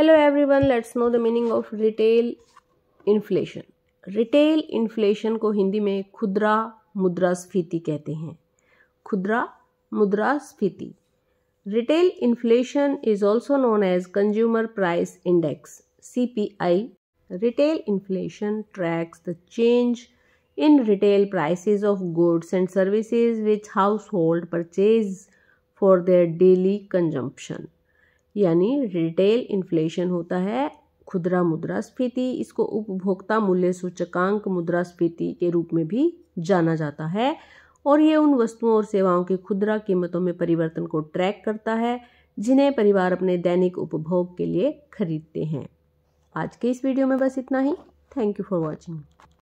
hello everyone let's know the meaning of retail inflation retail inflation को हिंदी में खुदरा मुद्रास्फीति कहते हैं खुदरा मुद्रास्फीति retail inflation is also known as consumer price index C P I retail inflation tracks the change in retail prices of goods and services which household purchase for their daily consumption यानी retail inflation होता है खुदरा मुद्रास्फीति इसको उपभोक्ता मूल्य सूचकांक मुद्रास्फीति के रूप में भी जाना जाता है और ये उन वस्तुओं और सेवाओं की खुदरा कीमतों में परिवर्तन को ट्रैक करता है जिन्हें परिवार अपने दैनिक उपभोग के लिए खरीदते हैं आज के इस वीडियो में बस इतना ही थैंक यू फॉर वॉचिंग